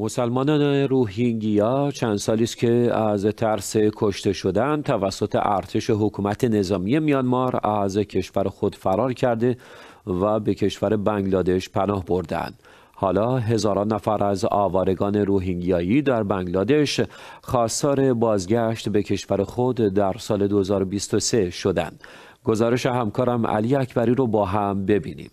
مسلمانان روهینگیا چند سالی است که از ترس کشته شدن توسط ارتش حکومت نظامی میانمار از کشور خود فرار کرده و به کشور بنگلادش پناه بردند. حالا هزاران نفر از آوارگان روهینگیایی در بنگلادش خواستار بازگشت به کشور خود در سال 2023 شدند. گزارش همکارم علی اکبری رو با هم ببینیم.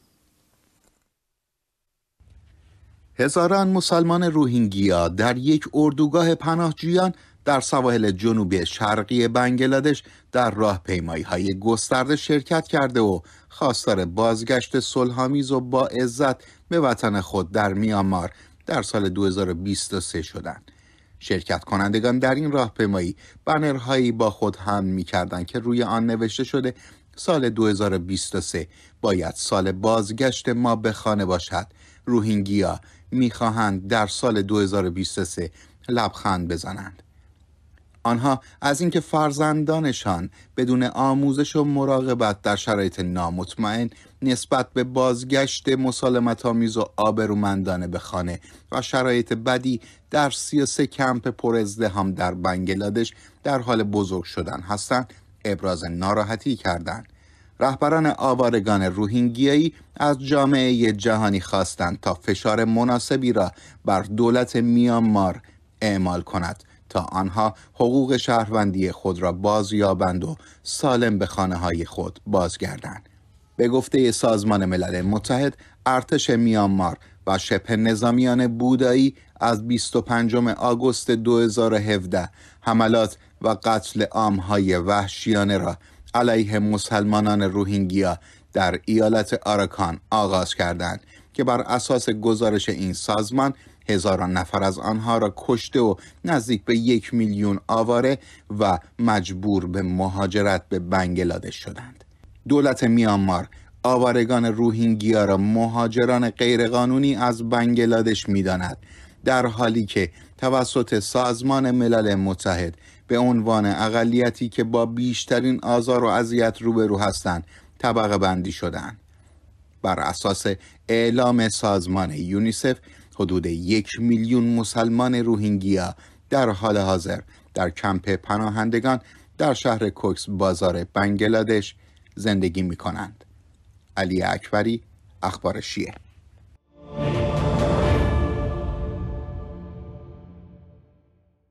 هزاران مسلمان روهینگیا در یک اردوگاه پناهجویان در سواحل جنوبی شرقی بنگلادش در راه پیمایی های گسترده شرکت کرده و خواستار بازگشت صلحآمیز و با عزت به وطن خود در میامار در سال 2023 شدند. شرکت کنندگان در این راهپیمایی بنرهایی با خود هم می که روی آن نوشته شده سال 2023 باید سال بازگشت ما به خانه باشد روهینگیا میخواهند در سال 2023 لبخند بزنند آنها از اینکه فرزندانشان بدون آموزش و مراقبت در شرایط نامطمئن نسبت به بازگشت مسالمت آمیز و آبرومندانه به خانه و شرایط بدی در 33 کمپ پر هم در بنگلادش در حال بزرگ شدن هستند ابراز ناراحتی کردند رهبران آوارگان روهینگیایی از جامعه جهانی خواستند تا فشار مناسبی را بر دولت میانمار اعمال کند تا آنها حقوق شهروندی خود را بازیابند و سالم به خانه های خود بازگردند. به گفته سازمان ملل متحد ارتش میانمار و شبه نظامیان بودایی از 25 آگوست 2017 حملات و قتل های وحشیانه را علیه مسلمانان روهینگیا در ایالت آراکان آغاز کردند که بر اساس گزارش این سازمان هزاران نفر از آنها را کشته و نزدیک به یک میلیون آواره و مجبور به مهاجرت به بنگلادش شدند دولت میانمار آوارگان روهینگیا را مهاجران غیرقانونی از بنگلادش میداند در حالی که توسط سازمان ملل متحد به عنوان اقلیتی که با بیشترین آزار و اذیت روبرو هستند طبقه بندی شدند بر اساس اعلام سازمان یونیسف حدود یک میلیون مسلمان روهینگیا در حال حاضر در کمپ پناهندگان در شهر کوکس بازار بنگلادش زندگی می کنند. علی اکبری اخبار شیه